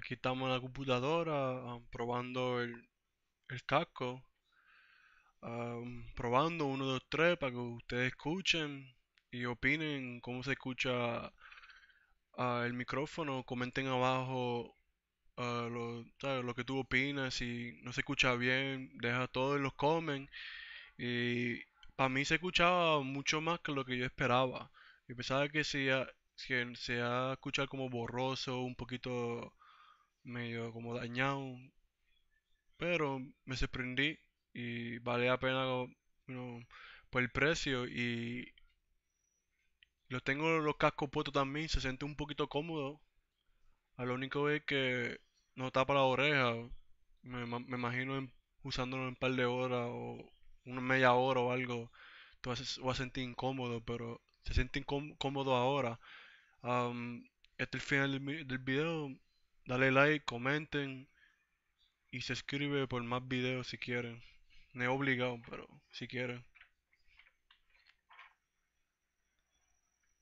Aquí estamos en la computadora um, probando el, casco. Um, probando uno dos tres para que ustedes escuchen y opinen cómo se escucha ah, el micrófono. Comenten abajo ah, lo, que tú opinas. Si no se escucha bien, deja todo en los comen Y para mí se escuchaba mucho más que lo que yo esperaba. Yo pensaba que si se ha escuchado como borroso, un poquito medio como dañado. Pero me sorprendí y vale la pena por el precio y lo tengo los cascos puestos también, se siente un poquito cómodo. A lo único es que no tapa la oreja. Me, imagino usándolo en un par de horas o una media hora o algo. Entonces vas, a sentir incómodo, pero se siente incómodo ahora. Um, este es el final del video. Dale like, comenten y se escribe por más videos si quieren. Me he obligado, pero si quieren.